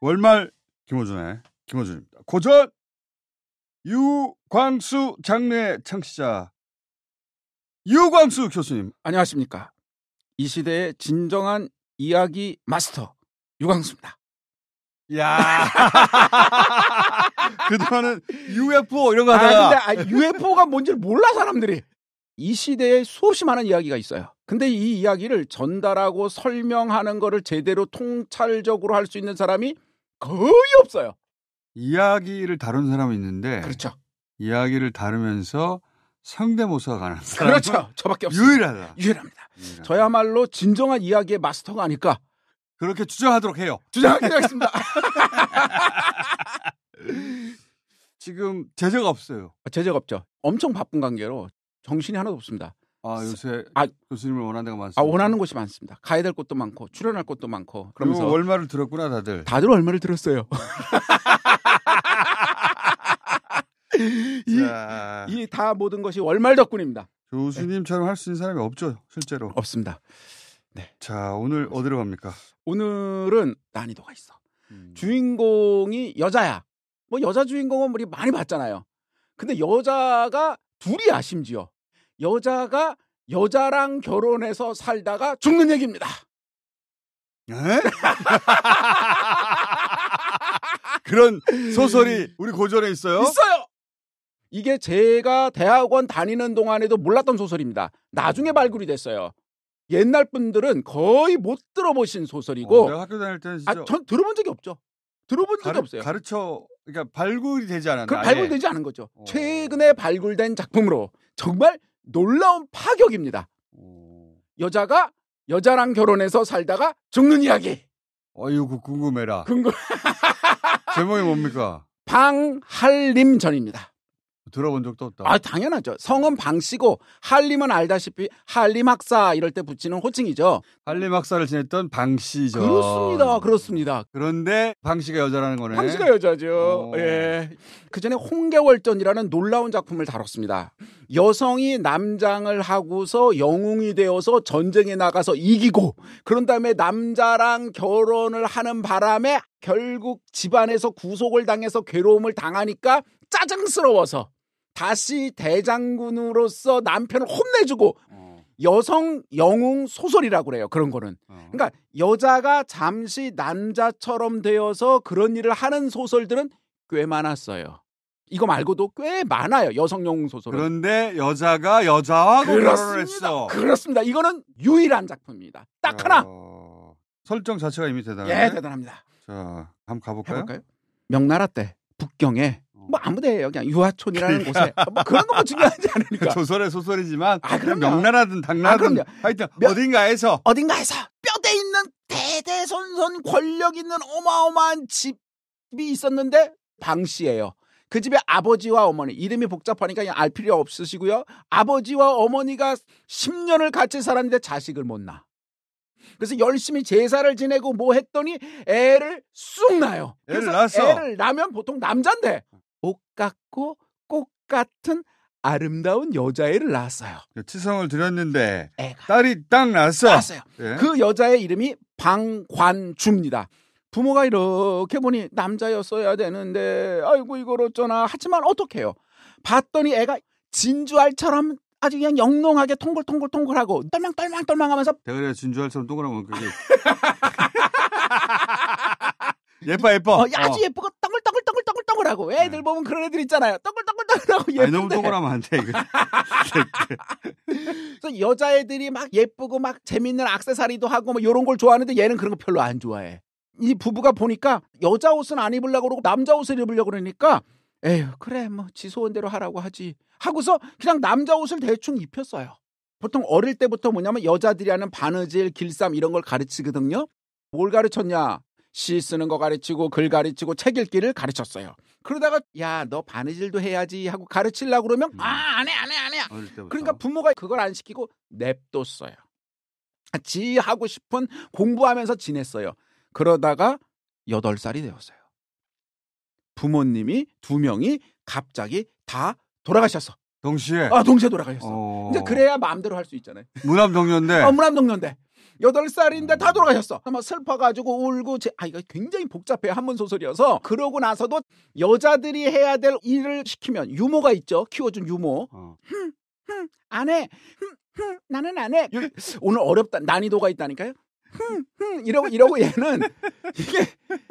월말 김호준의 김호준입니다. 고전 유광수 장르 창시자 유광수 교수님 안녕하십니까? 이 시대의 진정한 이야기 마스터 유광수입니다. 야 그동안은 UFO 이런 거 아, 하다가 아, 근데, UFO가 뭔지를 몰라 사람들이 이 시대에 수없이 많은 이야기가 있어요. 근데 이 이야기를 전달하고 설명하는 거를 제대로 통찰적으로 할 수 있는 사람이 거의 없어요. 이야기를 다룬 사람은 있는데 그렇죠. 이야기를 다루면서 상대모사가 가능한 사람 그렇죠. 저밖에 없어요. 유일하다. 유일합니다. 유일하다. 저야말로 진정한 이야기의 마스터가 아닐까. 그렇게 주장하도록 해요. 주장하겠습니다. 지금 제재가 없어요. 아, 제재가 없죠. 엄청 바쁜 관계로 정신이 하나도 없습니다. 아 요새 아, 교수님을 원하는 데가 많습니다. 아 원하는 곳이 많습니다. 가야 될 곳도 많고 출연할 곳도 많고 그러면서 월말을 들었구나 다들. 다들 월말을 들었어요. 이이 다 모든 것이 월말 덕분입니다. 교수님처럼 네. 할수 있는 사람이 없죠 실제로. 없습니다. 네. 자 오늘 어디로 갑니까? 오늘은 난이도가 있어. 음. 주인공이 여자야. 뭐 여자 주인공은 우리 많이 봤잖아요. 근데 여자가 둘이야 심지어. 여자가 여자랑 결혼해서 살다가 죽는 얘기입니다. 그런 소설이 우리 고전에 있어요? 있어요. 이게 제가 대학원 다니는 동안에도 몰랐던 소설입니다. 나중에 발굴이 됐어요. 옛날 분들은 거의 못 들어보신 소설이고. 어, 내가 학교 다닐 때는 진짜. 아, 전 들어본 적이 없죠. 들어본 적이 없어요. 가르쳐, 그러니까 발굴이 되지 않았나? 그 발굴되지 않은 거죠. 어. 최근에 발굴된 작품으로 정말 놀라운 파격입니다. 여자가 여자랑 결혼해서 살다가 죽는 이야기. 아이구 궁금해라. 궁금. 제목이 뭡니까? 방할림 전입니다. 들어본 적도 없다. 아 당연하죠. 성은 방씨고 한림은 알다시피 한림 학사 이럴 때 붙이는 호칭이죠. 한림 학사를 지냈던 방씨죠. 그렇습니다. 그렇습니다. 그런데 방씨가 여자라는 거네. 방씨가 여자죠. 오. 어. 예. 그 전에 홍계월전이라는 놀라운 작품을 다뤘습니다. 여성이 남장을 하고서 영웅이 되어서 전쟁에 나가서 이기고 그런 다음에 남자랑 결혼을 하는 바람에 결국 집안에서 구속을 당해서 괴로움을 당하니까 짜증스러워서 다시 대장군으로서 남편을 혼내주고 어. 여성 영웅 소설이라고 그래요. 그런 거는. 어. 그러니까 여자가 잠시 남자처럼 되어서 그런 일을 하는 소설들은 꽤 많았어요. 이거 말고도 꽤 많아요. 여성 영웅 소설은. 그런데 여자가 여자와 결혼을 했어. 그렇습니다. 이거는 유일한 작품입니다. 딱 어... 하나. 설정 자체가 이미 대단합니다 예, 대단합니다. 자, 한번 가볼까요? 해볼까요? 명나라 때 북경에 뭐 아무데요 그냥 유아촌이라는 곳에 뭐 그런 것만 중요하지 않으니까 조선의 소설이지만 아, 그럼 명나라든 아, 당나라든 아, 하여튼 명, 어딘가에서 어딘가에서 뼈대 있는 대대손손 권력 있는 어마어마한 집이 있었는데 방씨예요. 그 집의 아버지와 어머니 이름이 복잡하니까 알 필요 없으시고요. 아버지와 어머니가 10년을 같이 살았는데 자식을 못 낳아. 그래서 열심히 제사를 지내고 뭐 했더니 애를 쑥 낳아요. 애를 낳았어. 애를 낳으면 보통 남잔데 옷 같고 꽃 같은 아름다운 여자애를 낳았어요. 치성을 그 드렸는데 딸이 딱 낳았어. 낳았어요. 예. 그 여자의 이름이 방관주입니다. 부모가 이렇게 보니 남자였어야 되는데 아이고 이걸 어쩌나 하지만 어떡해요. 봤더니 애가 진주알처럼 아주 그냥 영롱하게 통글통글통글하고 떨망떨망떨망하면서 대가리가 진주알처럼 동그라면 그게 예뻐 예뻐 어, 아주 어. 예쁘고 동글동글하고 네. 애들 보면 그런 애들 있잖아요. 동글동글동글하고 예쁜데. 아니, 너무 동글하면 안 돼. 이거. 그래서 여자애들이 막 예쁘고 막 재밌는 악세사리도 하고 뭐 이런 걸 좋아하는데 얘는 그런 거 별로 안 좋아해. 이 부부가 보니까 여자 옷은 안 입으려고 그러고 남자 옷을 입으려고 그러니까 에휴 그래 뭐지 소원대로 하라고 하지 하고서 그냥 남자 옷을 대충 입혔어요. 보통 어릴 때부터 뭐냐면 여자들이 하는 바느질, 길쌈 이런 걸 가르치거든요. 뭘 가르쳤냐? 시 쓰는 거 가르치고 글 가르치고 책 읽기를 가르쳤어요. 그러다가 야 너 바느질도 해야지 하고 가르치려고 그러면 아, 음. 아안 해안해안 해, 안 해. 그러니까 부모가 그걸 안 시키고 냅뒀어요. 지 하고 싶은 공부하면서 지냈어요. 그러다가 여덟 살이 되었어요. 부모님이 두 명이 갑자기 다 돌아가셨어. 동시에? 아, 동시에 돌아가셨어. 어... 이제 그래야 마음대로 할 수 있잖아요. 무남동년대. 어, 무남동년대. 여덟 살인데다 돌아가셨어. 아마 슬퍼가지고 울고 제, 아 이거 굉장히 복잡해요. 한문 소설이어서 그러고 나서도 여자들이 해야 될 일을 시키면 유모가 있죠. 키워준 유모. 어. 흠, 흠, 안 해. 흠, 흠, 나는 안 해. 오늘 어렵다. 난이도가 있다니까요. 흠, 흠, 이러고 이러고 얘는 이게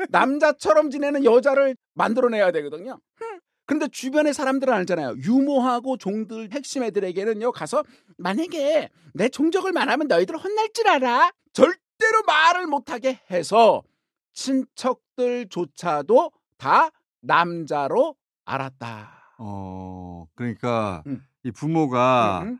남자처럼 지내는 여자를 만들어내야 되거든요. 근데 주변의 사람들은 알잖아요. 유모하고 종들 핵심 애들에게는요 가서 만약에 내 종족을 말하면 너희들 혼날 줄 알아. 절대로 말을 못하게 해서 친척들조차도 다 남자로 알았다. 어, 그러니까 음. 이 부모가 음.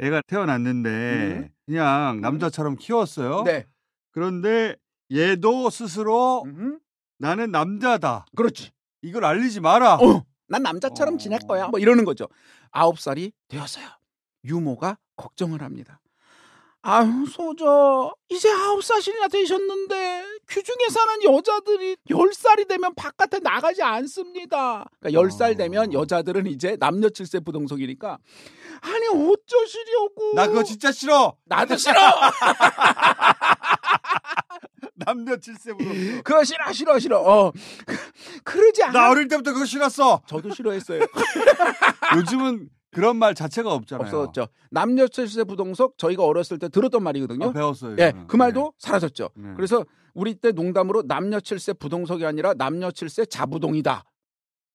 애가 태어났는데 음. 그냥 음. 남자처럼 키웠어요. 네. 그런데 얘도 스스로 음. 나는 남자다. 그렇지. 이걸 알리지 마라. 어. 난 남자처럼 지낼 어. 거야. 뭐 이러는 거죠. 아홉 살이 되었어요. 유모가 걱정을 합니다. 아유 소저 이제 아홉 살이나 되셨는데 규중에 사는 여자들이 열살이 되면 바깥에 나가지 않습니다. 그러니까 1살 되면 아. 여자들은 이제 남녀 칠세 부동석이니까 아니 어쩌시려고 나 그거 진짜 싫어 나도 싫어 남녀 칠세부로. 그거 싫어 싫어 싫어. 어. 그러지 않아. 나 어릴 때부터 그거 싫었어. 저도 싫어했어요. 요즘은 그런 말 자체가 없잖아요. 없어졌죠. 남녀 칠세 부동석 저희가 어렸을 때 들었던 말이거든요. 아, 배웠어요. 예, 네, 그 말도 네. 사라졌죠. 네. 그래서 우리 때 농담으로 남녀 칠세 부동석이 아니라 남녀 칠세 자부동이다.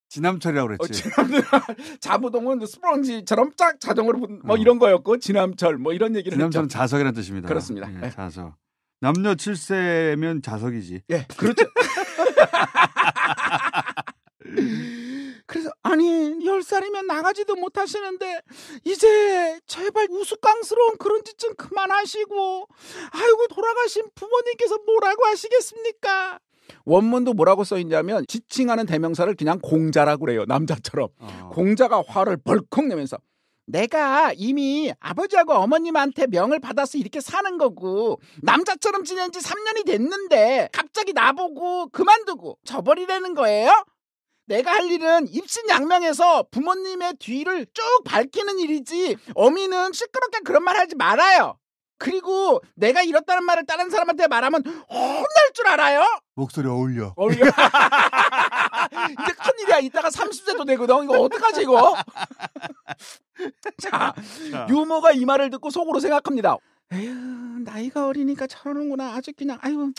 지남철이라고 어, 그랬지. 어, 자부동은 스펀지처럼 쫙 자동으로 뭐 어. 이런 거였고 지남철 뭐 이런 얘기를 지남철은 했죠. 자석이라는 뜻입니다. 그렇습니다. 네, 예, 자석. 남녀 7세면 자석이지. 예, 그렇죠. 그래서 아니 열살이면 나가지도 못하시는데 이제 제발 우스꽝스러운 그런 짓좀 그만하시고 아이고 돌아가신 부모님께서 뭐라고 하시겠습니까? 원문도 뭐라고 써있냐면 지칭하는 대명사를 그냥 공자라고 그래요 남자처럼 어. 공자가 화를 벌컥 내면서 내가 이미 아버지하고 어머님한테 명을 받아서 이렇게 사는 거고 남자처럼 지낸 지 3년이 됐는데 갑자기 나보고 그만두고 저버리라는 거예요? 내가 할 일은 입신양명해서 부모님의 뒤를 쭉 밝히는 일이지 어미는 시끄럽게 그런 말 하지 말아요. 그리고 내가 이렇다는 말을 다른 사람한테 말하면 혼날 줄 알아요? 목소리 어울려. 어울려. 이제 큰일이야. 이따가 30세도 되거든. 이거 어떡하지, 이거? 자, 유머가 이 말을 듣고 속으로 생각합니다. 에휴, 나이가 어리니까 저러는구나. 아주 그냥, 아유.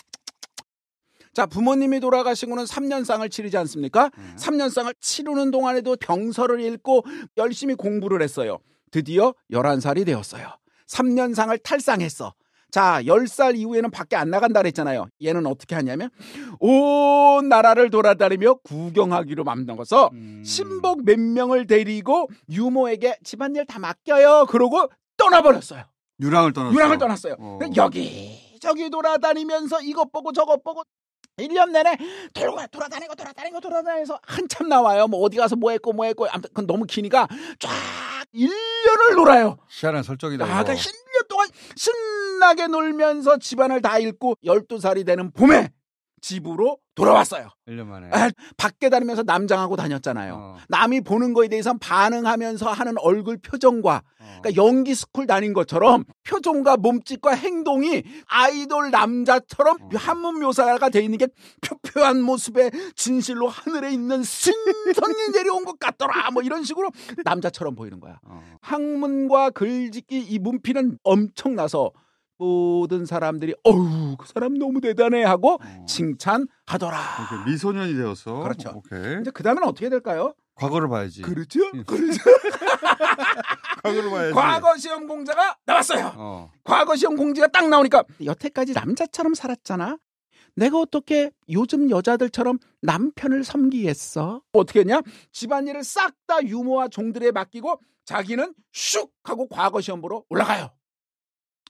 자, 부모님이 돌아가신고는 3년상을 치르지 않습니까? 음. 3년상을 치르는 동안에도 병서를 읽고 열심히 공부를 했어요. 드디어 11살이 되었어요. 3년상을 탈상했어. 자, 10살 이후에는 밖에 안 나간다 그랬잖아요. 얘는 어떻게 하냐면 온 나라를 돌아다니며 구경하기로 맘먹어서 음. 신복 몇 명을 데리고 유모에게 집안일 다 맡겨요. 그러고 떠나버렸어요. 유랑을 떠났어요. 유랑을 떠났어요. 어... 여기 저기 돌아다니면서 이것 보고 저것 보고 1년 내내 돌고 돌아다니고 돌아다니고 돌아다니면서 한참 나와요. 뭐 어디 가서 뭐 했고 뭐 했고 아무튼 그건 너무 기니까 쫙1 1년을 놀아요. 시한한 설정이다. 나까 1년 동안 신나게 놀면서 집안을 다 잃고 12살이 되는 봄에 집으로 돌아왔어요. 1년 만에. 아, 밖에 다니면서 남장하고 다녔잖아요. 어. 남이 보는 거에 대해서 는 반응하면서 하는 얼굴 표정과 어. 그러니까 연기 스쿨 다닌 것처럼 표정과 몸짓과 행동이 아이돌 남자처럼 어. 한문 묘사가 돼 있는 게 표표한 모습에 진실로 하늘에 있는 신선이 내려온 것 같더라. 뭐 이런 식으로 남자처럼 보이는 거야. 어. 학문과 글짓기 이문피는 엄청나서 모든 사람들이 어우 그 사람 너무 대단해 하고 어. 칭찬하더라. 오케이, 미소년이 되어서 그렇죠. 오케이. 이제 그 다음에는 어떻게 될까요? 과거를 봐야지. 그렇죠? 음. 그렇죠. 과거를 봐야지. 과거 시험 공자가 나왔어요. 어. 과거 시험 공지가 딱 나오니까 여태까지 남자처럼 살았잖아. 내가 어떻게 요즘 여자들처럼 남편을 섬기겠어? 어떻게 했냐? 집안일을 싹 다 유모와 종들에 맡기고 자기는 슉 하고 과거 시험 보러 올라가요.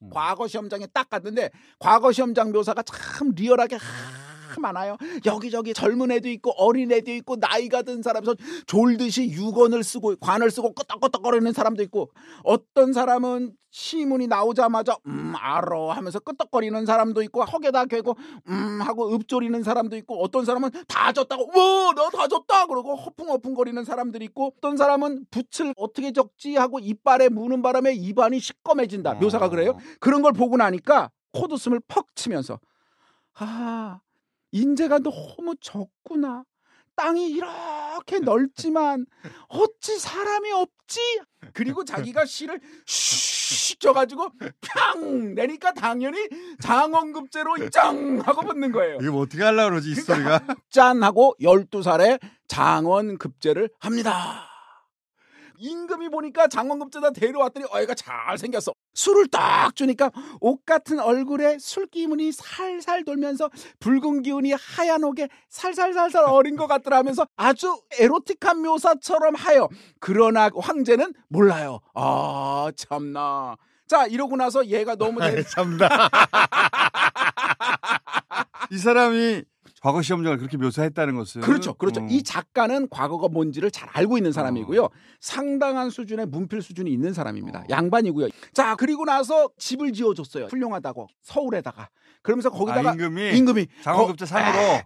음. 과거 시험장에 딱 갔는데 과거 시험장 묘사가 참 리얼하게 하, 많아요. 여기저기 젊은 애도 있고 어린 애도 있고 나이가 든 사람에서 졸듯이 유건을 쓰고 관을 쓰고 끄떡끄떡거리는 사람도 있고 어떤 사람은 시문이 나오자마자 음 알어 하면서 끄떡거리는 사람도 있고 허게다 괴고 음 하고 읊조리는 사람도 있고 어떤 사람은 다 졌다고 와너다 졌다 그러고 허풍허풍거리는 사람들이 있고 어떤 사람은 붓을 어떻게 적지 하고 이빨에 무는 바람에 입안이 시꺼매진다 묘사가 아. 그래요 그런 걸 보고 나니까 코웃음을 퍽 치면서 하하 아 인재가 너무 적구나. 땅이 이렇게 넓지만 어찌 사람이 없지? 그리고 자기가 시를 슉 쪄가지고 팡 내니까 당연히 장원급제로 짱 하고 붙는 거예요. 이거 어떻게 하려고 그러지 이 그러니까 소리가? 짠 하고 12살에 장원급제를 합니다. 임금이 보니까 장원급제다 데려왔더니 어이가 잘생겼어. 술을 딱 주니까 옷 같은 얼굴에 술기운이 살살 돌면서 붉은 기운이 하얀 옥에 살살살살 어린 것 같더라 면서 아주 에로틱한 묘사처럼 하여 그러나 황제는 몰라요. 아 참나. 자 이러고 나서 얘가 너무 대... 참나. 이 사람이 과거 시험장을 그렇게 묘사했다는 것은 그렇죠, 그렇죠. 어. 이 작가는 과거가 뭔지를 잘 알고 있는 사람이고요. 어. 상당한 수준의 문필 수준이 있는 사람입니다. 어. 양반이고요. 자 그리고 나서 집을 지어줬어요. 훌륭하다고 서울에다가 그러면서 거기다가 아, 임금이 임금이 장원급제 상으로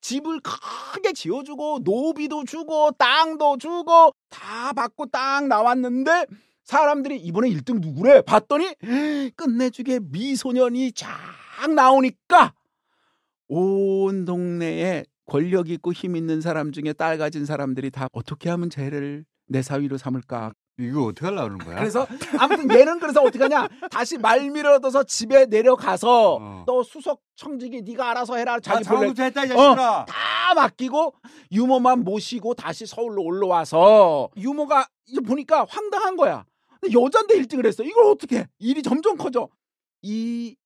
집을 크게 지어주고 노비도 주고 땅도 주고 다 받고 딱 나왔는데 사람들이 이번에 1등 누구래 봤더니 끝내주게 미소년이 쫙 나오니까 온 동네에 권력 있고 힘 있는 사람 중에 딸 가진 사람들이 다 어떻게 하면 쟤를 내 사위로 삼을까 이거 어떻게 하려는 거야? 그래서 아무튼 얘는 그래서 어떻게 하냐? 다시 말미를 얻어서 집에 내려가서 어. 너 수석 청직이 네가 알아서 해라. 자기 아, 본래 아, 했다 자식다 맡기고 유모만 모시고 다시 서울로 올라와서 유모가 이제 보니까 황당한 거야. 여잔데 일찍을 했어. 이걸 어떻게? 해? 일이 점점 커져. 이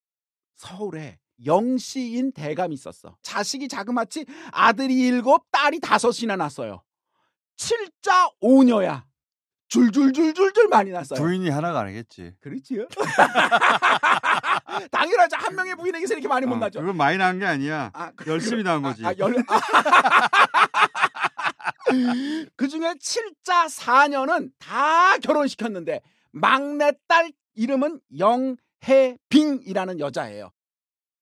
서울에 영시인 대감이 있었어. 자식이 자그마치 아들이 일곱, 딸이 다섯이나 났어요. 칠자 오녀야. 줄줄줄줄줄 많이 났어요. 부인이 하나가 아니겠지. 그렇지요. 당연하죠. 한 명의 부인에게서 이렇게 많이 못 아, 나죠. 그건 많이 난게 아니야. 아, 그, 열심히 난 거지. 아, 아, 열... 아. 그 중에 칠자 사녀는다 결혼시켰는데 막내딸 이름은 영혜빙이라는 여자예요.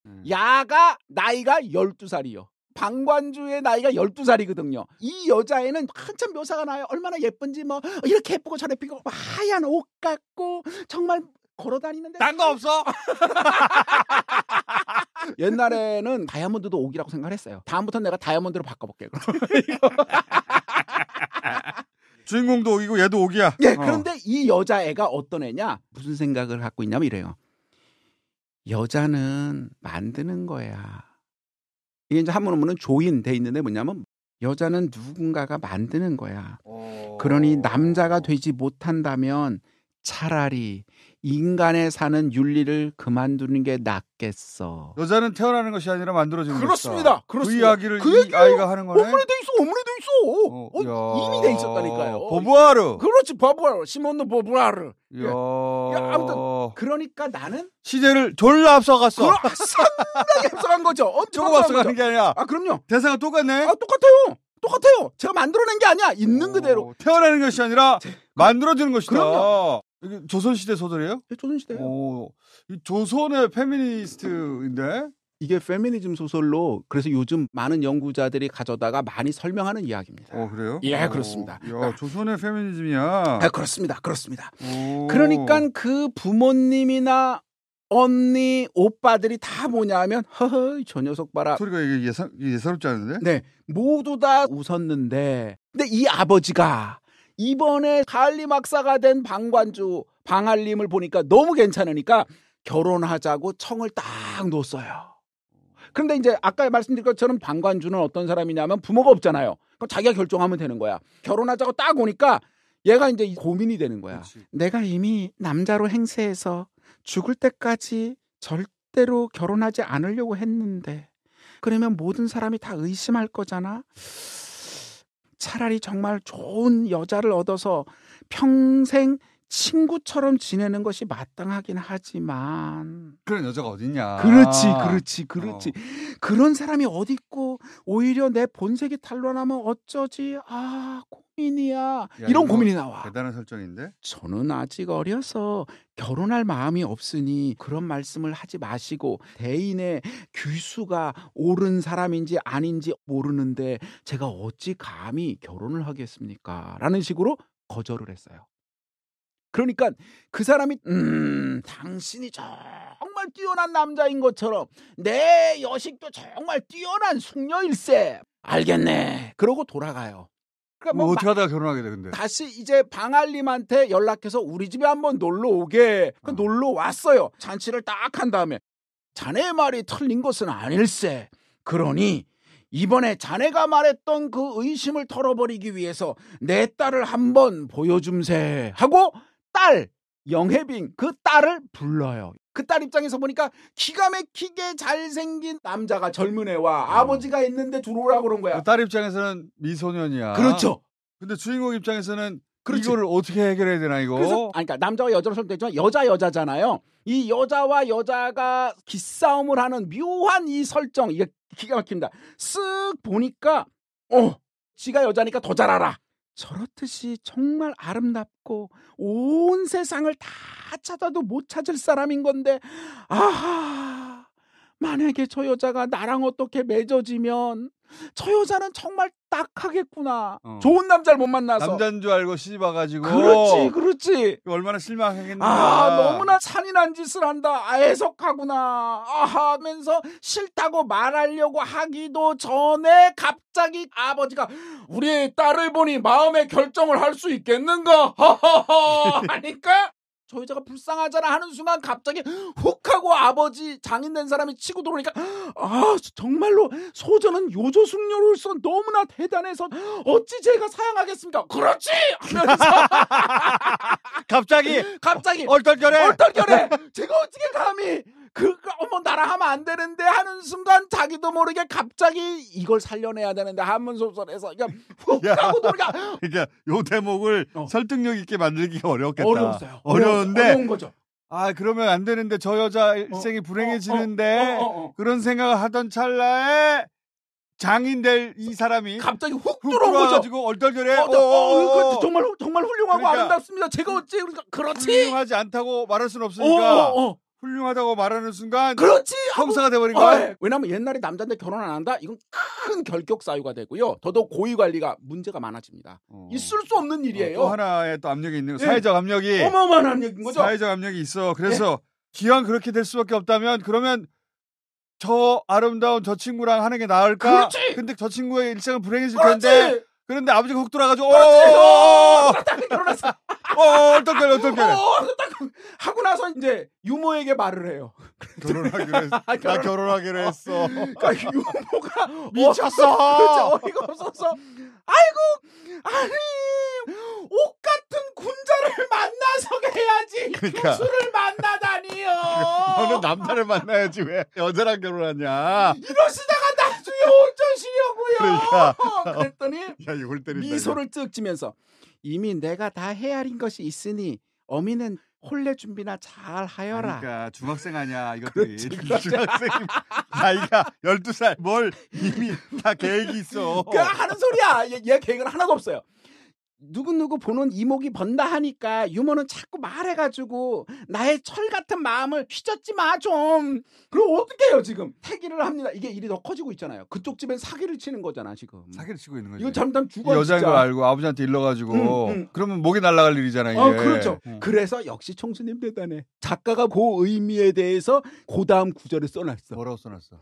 음. 야가 나이가 12살이요. 방관주의 나이가 12살이거든요. 이 여자애는 한참 묘사가 나요. 얼마나 예쁜지 뭐 이렇게 예쁘고 저래 피고 하얀 옷 같고 정말 걸어 다니는데 딴거 없어. 옛날에는 다이아몬드도 옥이라고 생각했어요. 다음부터 내가 다이아몬드로 바꿔볼게. 주인공도 옥이고 얘도 옥이야. 예. 네, 그런데 이 여자애가 어떤 애냐? 무슨 생각을 갖고 있냐면 이래요. 여자는 만드는 거야. 이게 이제 한문어문은 조인돼 있는데 뭐냐면 여자는 누군가가 만드는 거야. 어. 그러니 남자가 되지 못한다면 차라리 인간에 사는 윤리를 그만두는 게 낫겠어. 여자는 태어나는 것이 아니라 만들어지는 그렇습니다. 것이다. 그렇습니다. 그 이야기를 그이 아이가 하는 거네. 어머니 돼 있어. 어머니 돼 있어. 어, 어, 이미 돼 있었다니까요. 버부아르. 그렇지. 버부아르. 시몬드 버부아르. 야. 예. 아무튼 어. 그러니까 나는 시대를 졸라 앞서갔어. 그럼 상당히 앞서간 거죠. 엄청 앞서간 게 아니라. 아 그럼요. 대사가 똑같네. 아 똑같아요. 똑같아요. 제가 만들어낸 게 아니야. 있는 오, 그대로. 태어나는 것이 아니라 제... 만들어지는 것이다. 그럼요. 조선시대 소설이에요? 네, 조선시대요. 오, 조선의 페미니스트인데 이게 페미니즘 소설로 그래서 요즘 많은 연구자들이 가져다가 많이 설명하는 이야기입니다. 어, 그래요? 예, 오, 그렇습니다. 야, 그러니까, 조선의 페미니즘이야. 아, 그렇습니다. 그렇습니다. 오. 그러니까 그 부모님이나 언니, 오빠들이 다 뭐냐면 허허 저 녀석 봐라. 소리가 이게 예사, 예사롭지 않은데? 네, 모두 다 웃었는데, 근데 이 아버지가 이번에 가리 막사가 된 방관주 방할림을 보니까 너무 괜찮으니까 결혼하자고 청을 딱 놓았어요. 그런데 이제 아까 말씀드린 것처럼 방관주는 어떤 사람이냐면 부모가 없잖아요. 그럼 자기가 결정하면 되는 거야. 결혼하자고 딱 오니까 얘가 이제 고민이 되는 거야. 그치. 내가 이미 남자로 행세해서 죽을 때까지 절대로 결혼하지 않으려고 했는데 그러면 모든 사람이 다 의심할 거잖아. 차라리 정말 좋은 여자를 얻어서 평생 친구처럼 지내는 것이 마땅하긴 하지만 그런 여자가 어딨냐? 그렇지, 그렇지, 어. 그렇지. 어. 그런 사람이 어디 있고 오히려 내 본색이 탄로나면 어쩌지? 아 고민이야. 야, 이런 고민이 나와. 대단한 설정인데? 저는 아직 어려서 결혼할 마음이 없으니 그런 말씀을 하지 마시고 대인의 귀수가 옳은 사람인지 아닌지 모르는데 제가 어찌 감히 결혼을 하겠습니까? 라는 식으로 거절을 했어요. 그러니까 그 사람이 음 당신이 정말 뛰어난 남자인 것처럼 내 여식도 정말 뛰어난 숙녀일세 알겠네 그러고 돌아가요. 그러니까 뭐, 뭐 어떻게 하다가 결혼하게 돼 근데 다시 이제 방알님한테 연락해서 우리 집에 한번 놀러 오게 그 어. 놀러 왔어요. 잔치를 딱 한 다음에 자네 말이 틀린 것은 아닐세. 그러니 이번에 자네가 말했던 그 의심을 털어버리기 위해서 내 딸을 한번 보여줌세 하고 딸 영혜빈 그 딸을 불러요. 그 딸 입장에서 보니까 기가 막히게 잘생긴 남자가 젊은 애와 어. 아버지가 있는데 들어오라 그런 거야. 그 딸 입장에서는 미소년이야. 그렇죠. 근데 주인공 입장에서는 그렇지. 이거 어떻게 해결해야 되나 이거? 그래서, 아니, 그러니까 남자와 여자로 설득되지만 여자 여자잖아요. 이 여자와 여자가 기싸움을 하는 묘한 이 설정 이게 기가 막힙니다. 쓱 보니까 어 지가 여자니까 더 잘 알아. 저렇듯이 정말 아름답고 온 세상을 다 찾아도 못 찾을 사람인 건데 아하 만약에 저 여자가 나랑 어떻게 맺어지면 저 여자는 정말 딱 하겠구나. 어. 좋은 남자를 못 만나서. 남자인 줄 알고 시집 와가지고. 그렇지, 그렇지. 얼마나 실망하겠는가. 아, 너무나 잔인한 짓을 한다. 아, 애석하구나. 아, 하면서 싫다고 말하려고 하기도 전에 갑자기 아버지가 우리 딸을 보니 마음의 결정을 할 수 있겠는가? 하하하! 하니까 저 여자가 불쌍하잖아 하는 순간 갑자기 훅 하고 아버지 장인된 사람이 치고 들어오니까 아 정말로 소저는 요조숙녀로서 너무나 대단해서 어찌 제가 사양하겠습니까? 그렇지 하면서 갑자기 갑자기 얼떨결에 얼떨결에 제가 어떻게 감히 나라 하면 안 되는데 하는 순간 자기도 모르게 갑자기 이걸 살려내야 되는데 한문 소설에서 그러니까 훅 하고 돌가 그러니까 요 대목을 어. 설득력 있게 만들기가 어렵겠다. 어려웠어요. 어려운데 어려운 거죠. 아 그러면 안 되는데 저 여자 어, 일생이 어, 불행해지는데 어, 어, 어, 그런 생각을 하던 찰나에 장인 될 이 사람이 갑자기 훅, 들어온 거죠. 가지고 얼떨결에 어, 나, 어, 어, 그 정말 정말 훌륭하고 그러니까, 아름답습니다. 제가 어째 그러니까 그렇지 훌륭하지 않다고 말할 수는 없으니까 어, 훌륭하다고 말하는 순간 그렇지 형사가 돼버린 거야. 어, 왜냐면 옛날에 남자인데 결혼 안 한다 이건 큰 결격 사유가 되고요. 더더욱 고위 관리가 문제가 많아집니다. 어. 있을 수 없는 어, 일이에요. 어, 또 하나의 또 압력이 있는 거. 예. 네. 요 사회적 압력이 어마어마한 압력인 거죠. 사회적 압력이 있어. 그래서 예. 기왕 그렇게 될 수밖에 없다면 그러면 저 아름다운 저 친구랑 하는 게 나을까? 그렇지. 근데 저 친구의 일생은 불행해질 텐데 그렇지. 그런데 아버지가 훅 돌아가지고 어, 어어 결혼했어. 어, 어. 어, 어, 어떡해, 어떡해. 어, 딱 하고 나서 이제 유모에게 말을 해요. 결혼하기로 했어. 아, 나 결혼하기로 했어. 그러니까 유모가 미쳤어. 그렇죠. 어, 이가 없어서 아이고 아니 옷 같은 군자를 만나서 해야지 그러니까. 교수를 만나다니요. 너는 남자를 만나야지 왜 여자랑 결혼하냐. 이러시다가 그러니까. 그랬더니 야, 이걸 때린다, 미소를 쭉 지면서 이미 내가 다 헤아린 것이 있으니 어미는 홀레 준비나 잘 하여라. 그러니까 중학생 아니야 이것들이 중학생 나이가 12살 뭘 이미 다 계획이 있어. 그 하는 소리야. 얘, 얘 계획은 하나도 없어요. 누구누구 보는 이목이 번다 하니까 유머는 자꾸 말해가지고 나의 철 같은 마음을 휘젓지 마 좀. 그럼 어떡해요 지금? 태기를 합니다. 이게 일이 더 커지고 있잖아요. 그쪽 집엔 사기를 치는 거잖아 지금. 사기를 치고 있는 거죠. 이거 잘못하면 죽어. 여자인 걸 알고 아버지한테 일러가지고 응, 음, 응. 음. 그러면 목이 날아갈 일이잖아요. 어, 그렇죠. 응. 예. 그래서 역시 청수님 대단해. 작가가 그 의미에 대해서 그 다음 구절을 써놨어. 뭐라고 써놨어?